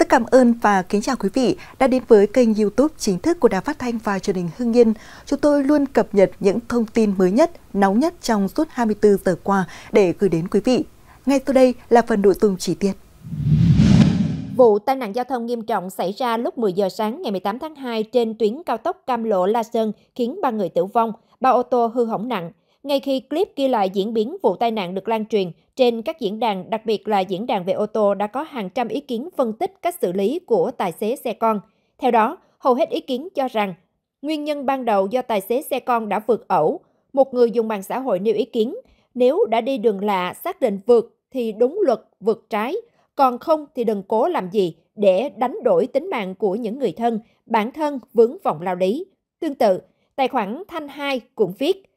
Rất cảm ơn và kính chào quý vị đã đến với kênh youtube chính thức của Đài Phát Thanh và truyền hình Hưng Yên. Chúng tôi luôn cập nhật những thông tin mới nhất, nóng nhất trong suốt 24 giờ qua để gửi đến quý vị. Ngay sau đây là phần nội dung chi tiết. Vụ tai nạn giao thông nghiêm trọng xảy ra lúc 10 giờ sáng ngày 18 tháng 2 trên tuyến cao tốc Cam Lộ La Sơn khiến 3 người tử vong, 3 ô tô hư hỏng nặng. Ngay khi clip ghi lại diễn biến vụ tai nạn được lan truyền, trên các diễn đàn, đặc biệt là diễn đàn về ô tô đã có hàng trăm ý kiến phân tích cách xử lý của tài xế xe con. Theo đó, hầu hết ý kiến cho rằng nguyên nhân ban đầu do tài xế xe con đã vượt ẩu. Một người dùng mạng xã hội nêu ý kiến, nếu đã đi đường lạ xác định vượt thì đúng luật vượt trái, còn không thì đừng cố làm gì để đánh đổi tính mạng của những người thân, bản thân vướng vòng lao lý. Tương tự, tài khoản Thanh hai cũng viết,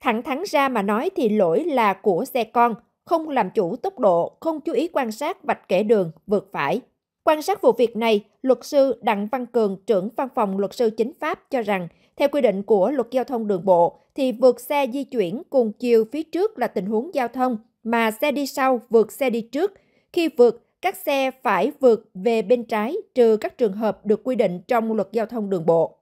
Thẳng thắn ra mà nói thì lỗi là của xe con, không làm chủ tốc độ, không chú ý quan sát vạch kẻ đường, vượt phải. Quan sát vụ việc này, luật sư Đặng Văn Cường, trưởng văn phòng luật sư chính pháp cho rằng, theo quy định của luật giao thông đường bộ, thì vượt xe di chuyển cùng chiều phía trước là tình huống giao thông, mà xe đi sau vượt xe đi trước. Khi vượt, các xe phải vượt về bên trái trừ các trường hợp được quy định trong luật giao thông đường bộ.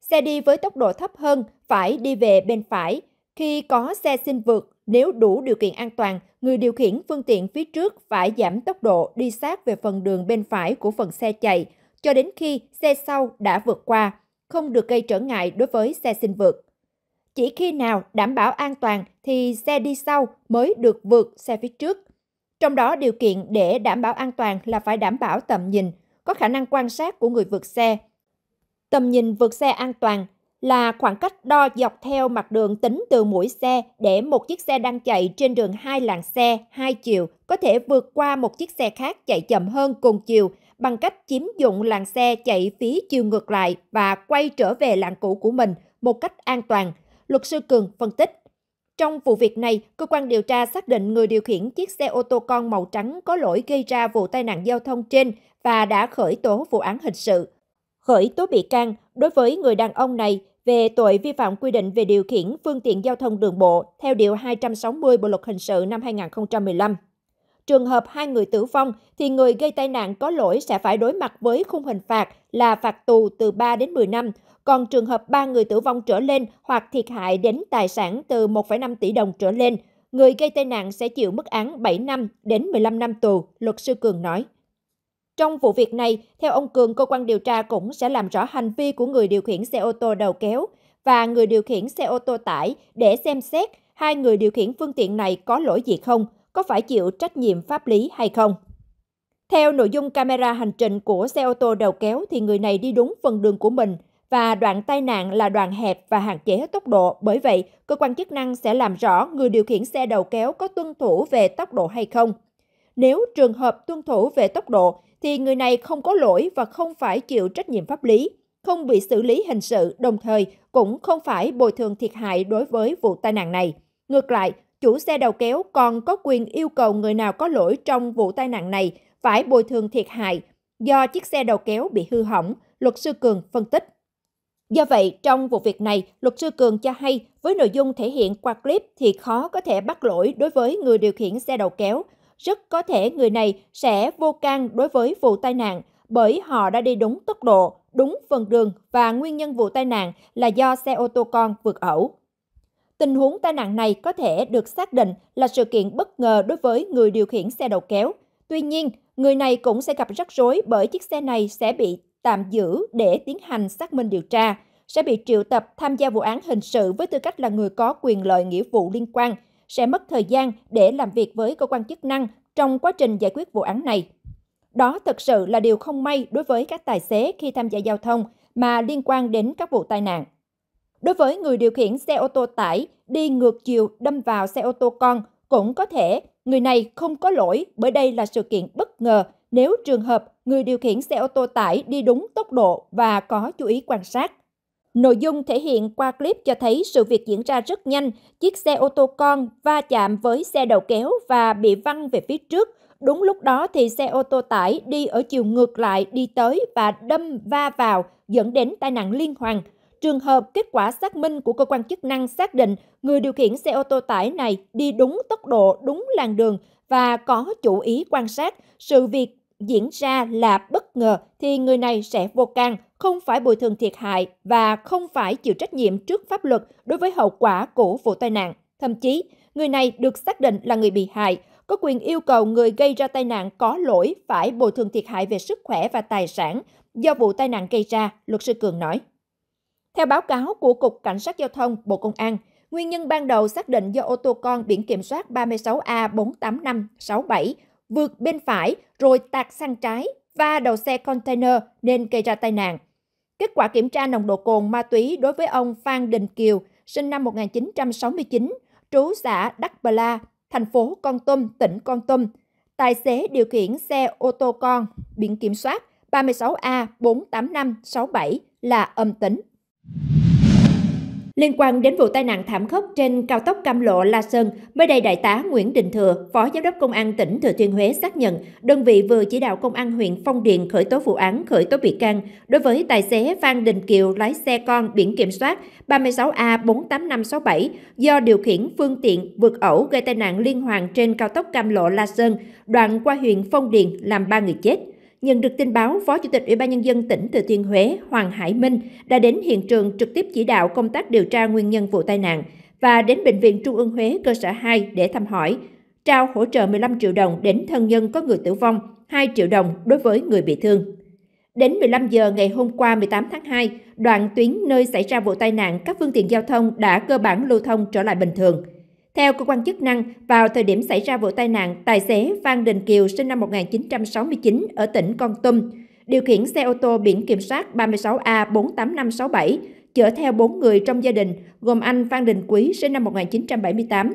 Xe đi với tốc độ thấp hơn phải đi về bên phải, khi có xe xin vượt, nếu đủ điều kiện an toàn, người điều khiển phương tiện phía trước phải giảm tốc độ đi sát về phần đường bên phải của phần xe chạy cho đến khi xe sau đã vượt qua, không được gây trở ngại đối với xe xin vượt. Chỉ khi nào đảm bảo an toàn thì xe đi sau mới được vượt xe phía trước. Trong đó điều kiện để đảm bảo an toàn là phải đảm bảo tầm nhìn, có khả năng quan sát của người vượt xe. Tầm nhìn vượt xe an toàn là khoảng cách đo dọc theo mặt đường tính từ mũi xe để một chiếc xe đang chạy trên đường hai làn xe hai chiều có thể vượt qua một chiếc xe khác chạy chậm hơn cùng chiều bằng cách chiếm dụng làn xe chạy phía chiều ngược lại và quay trở về làn cũ của mình một cách an toàn, luật sư Cường phân tích. Trong vụ việc này, cơ quan điều tra xác định người điều khiển chiếc xe ô tô con màu trắng có lỗi gây ra vụ tai nạn giao thông trên và đã khởi tố vụ án hình sự. Khởi tố bị can đối với người đàn ông này về tội vi phạm quy định về điều khiển phương tiện giao thông đường bộ theo Điều 260 Bộ Luật Hình sự năm 2015. Trường hợp hai người tử vong thì người gây tai nạn có lỗi sẽ phải đối mặt với khung hình phạt là phạt tù từ 3 đến 10 năm, còn trường hợp ba người tử vong trở lên hoặc thiệt hại đến tài sản từ 1,5 tỷ đồng trở lên, người gây tai nạn sẽ chịu mức án 7 năm đến 15 năm tù, luật sư Cường nói. Trong vụ việc này, theo ông Cường, cơ quan điều tra cũng sẽ làm rõ hành vi của người điều khiển xe ô tô đầu kéo và người điều khiển xe ô tô tải để xem xét hai người điều khiển phương tiện này có lỗi gì không, có phải chịu trách nhiệm pháp lý hay không. Theo nội dung camera hành trình của xe ô tô đầu kéo thì người này đi đúng phần đường của mình và đoạn tai nạn là đoạn hẹp và hạn chế tốc độ. Bởi vậy, cơ quan chức năng sẽ làm rõ người điều khiển xe đầu kéo có tuân thủ về tốc độ hay không. Nếu trường hợp tuân thủ về tốc độ thì người này không có lỗi và không phải chịu trách nhiệm pháp lý, không bị xử lý hình sự, đồng thời cũng không phải bồi thường thiệt hại đối với vụ tai nạn này. Ngược lại, chủ xe đầu kéo còn có quyền yêu cầu người nào có lỗi trong vụ tai nạn này phải bồi thường thiệt hại do chiếc xe đầu kéo bị hư hỏng, luật sư Cường phân tích. Do vậy, trong vụ việc này, luật sư Cường cho hay với nội dung thể hiện qua clip thì khó có thể bắt lỗi đối với người điều khiển xe đầu kéo rất có thể người này sẽ vô can đối với vụ tai nạn bởi họ đã đi đúng tốc độ, đúng phần đường và nguyên nhân vụ tai nạn là do xe ô tô con vượt ẩu. Tình huống tai nạn này có thể được xác định là sự kiện bất ngờ đối với người điều khiển xe đầu kéo. Tuy nhiên, người này cũng sẽ gặp rắc rối bởi chiếc xe này sẽ bị tạm giữ để tiến hành xác minh điều tra, sẽ bị triệu tập tham gia vụ án hình sự với tư cách là người có quyền lợi nghĩa vụ liên quan – sẽ mất thời gian để làm việc với cơ quan chức năng trong quá trình giải quyết vụ án này. Đó thực sự là điều không may đối với các tài xế khi tham gia giao thông mà liên quan đến các vụ tai nạn. Đối với người điều khiển xe ô tô tải đi ngược chiều đâm vào xe ô tô con, cũng có thể người này không có lỗi bởi đây là sự kiện bất ngờ nếu trường hợp người điều khiển xe ô tô tải đi đúng tốc độ và có chú ý quan sát. Nội dung thể hiện qua clip cho thấy sự việc diễn ra rất nhanh, chiếc xe ô tô con va chạm với xe đầu kéo và bị văng về phía trước. Đúng lúc đó thì xe ô tô tải đi ở chiều ngược lại đi tới và đâm va vào dẫn đến tai nạn liên hoàn. Trường hợp kết quả xác minh của cơ quan chức năng xác định người điều khiển xe ô tô tải này đi đúng tốc độ, đúng làn đường và có chủ ý quan sát, sự việc diễn ra là bất ngờ thì người này sẽ vô can, không phải bồi thường thiệt hại và không phải chịu trách nhiệm trước pháp luật đối với hậu quả của vụ tai nạn. Thậm chí, người này được xác định là người bị hại, có quyền yêu cầu người gây ra tai nạn có lỗi phải bồi thường thiệt hại về sức khỏe và tài sản do vụ tai nạn gây ra, luật sư Cường nói. Theo báo cáo của Cục Cảnh sát Giao thông Bộ Công an, nguyên nhân ban đầu xác định do ô tô con biển kiểm soát 36A48567 vượt bên phải rồi tạt sang trái và đầu xe container nên gây ra tai nạn. Kết quả kiểm tra nồng độ cồn ma túy đối với ông Phan Đình Kiều, sinh năm 1969, trú xã Đắc Bà La, thành phố Con Tum, tỉnh Con Tum. Tài xế điều khiển xe ô tô con, biển kiểm soát 36A48567 là âm tính. Liên quan đến vụ tai nạn thảm khốc trên cao tốc Cam Lộ La Sơn, mới đây Đại tá Nguyễn Đình Thừa, Phó Giám đốc Công an tỉnh Thừa Thiên Huế xác nhận, đơn vị vừa chỉ đạo Công an huyện Phong Điền khởi tố vụ án khởi tố bị can đối với tài xế Phan Đình Kiều lái xe con biển kiểm soát 36A48567 do điều khiển phương tiện vượt ẩu gây tai nạn liên hoàn trên cao tốc Cam Lộ La Sơn, đoạn qua huyện Phong Điền làm ba người chết. Nhận được tin báo, Phó Chủ tịch Ủy ban Nhân dân tỉnh Thừa Thiên Huế Hoàng Hải Minh đã đến hiện trường trực tiếp chỉ đạo công tác điều tra nguyên nhân vụ tai nạn và đến Bệnh viện Trung ương Huế cơ sở 2 để thăm hỏi, trao hỗ trợ 15 triệu đồng đến thân nhân có người tử vong, 2 triệu đồng đối với người bị thương. Đến 15 giờ ngày hôm qua 18 tháng 2, đoạn tuyến nơi xảy ra vụ tai nạn các phương tiện giao thông đã cơ bản lưu thông trở lại bình thường – theo cơ quan chức năng, vào thời điểm xảy ra vụ tai nạn, tài xế Phan Đình Kiều sinh năm 1969 ở tỉnh Con Tum, điều khiển xe ô tô biển kiểm soát 36A48567, chở theo 4 người trong gia đình, gồm anh Phan Đình Quý sinh năm 1978,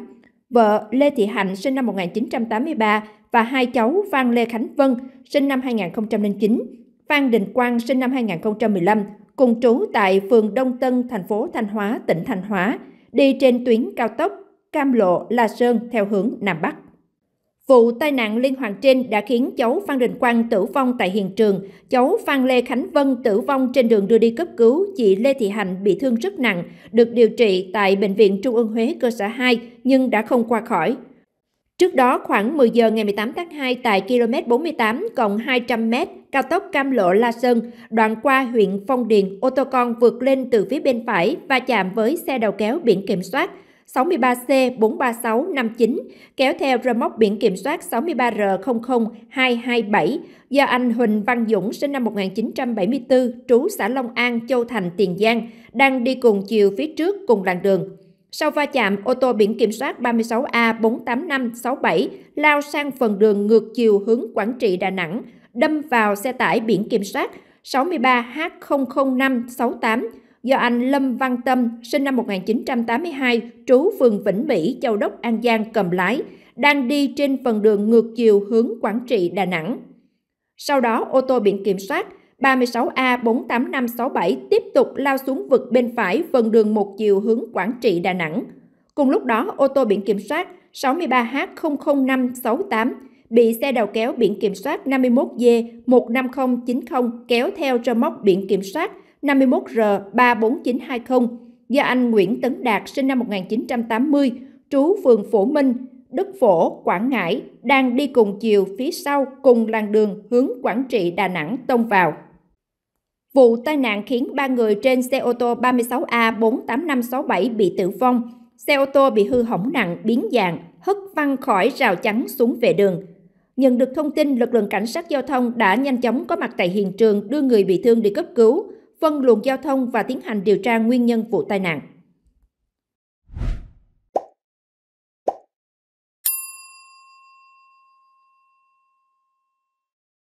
vợ Lê Thị Hạnh sinh năm 1983 và hai cháu Phan Lê Khánh Vân sinh năm 2009, Phan Đình Quang sinh năm 2015, cùng trú tại phường Đông Tân, thành phố Thanh Hóa, tỉnh Thanh Hóa, đi trên tuyến cao tốc Cam Lộ, La Sơn theo hướng Nam Bắc. Vụ tai nạn liên hoàn trên đã khiến cháu Phan Đình Quang tử vong tại hiện trường, cháu Phan Lê Khánh Vân tử vong trên đường đưa đi cấp cứu, chị Lê Thị Hạnh bị thương rất nặng, được điều trị tại Bệnh viện Trung ương Huế cơ sở 2 nhưng đã không qua khỏi. Trước đó khoảng 10 giờ ngày 18 tháng 2 tại km 48 cộng 200 m cao tốc Cam Lộ La Sơn, đoạn qua huyện Phong Điền, ô tô con vượt lên từ phía bên phải và chạm với xe đầu kéo biển kiểm soát 63C43659 kéo theo rơ móc biển kiểm soát 63R00227 do anh Huỳnh Văn Dũng sinh năm 1974 trú xã Long An, Châu Thành, Tiền Giang đang đi cùng chiều phía trước cùng làn đường. Sau va chạm, ô tô biển kiểm soát 36A48567 lao sang phần đường ngược chiều hướng Quảng Trị Đà Nẵng, đâm vào xe tải biển kiểm soát 63H00568 do anh Lâm Văn Tâm, sinh năm 1982, trú phường Vĩnh Mỹ, Châu Đốc, An Giang cầm lái, đang đi trên phần đường ngược chiều hướng Quảng Trị, Đà Nẵng. Sau đó, ô tô biển kiểm soát 36A48567 tiếp tục lao xuống vực bên phải phần đường một chiều hướng Quảng Trị, Đà Nẵng. Cùng lúc đó, ô tô biển kiểm soát 63H00568 bị xe đầu kéo biển kiểm soát 51G15090 kéo theo cho móc biển kiểm soát 51R34920 do anh Nguyễn Tấn Đạt sinh năm 1980, trú phường Phổ Minh, Đức Phổ, Quảng Ngãi đang đi cùng chiều phía sau cùng làn đường hướng Quảng Trị Đà Nẵng tông vào. Vụ tai nạn khiến ba người trên xe ô tô 36A48567 bị tử vong, xe ô tô bị hư hỏng nặng biến dạng, hất văng khỏi rào chắn xuống vệ đường. Nhận được thông tin, lực lượng cảnh sát giao thông đã nhanh chóng có mặt tại hiện trường đưa người bị thương đi cấp cứu phân luồng giao thông và tiến hành điều tra nguyên nhân vụ tai nạn.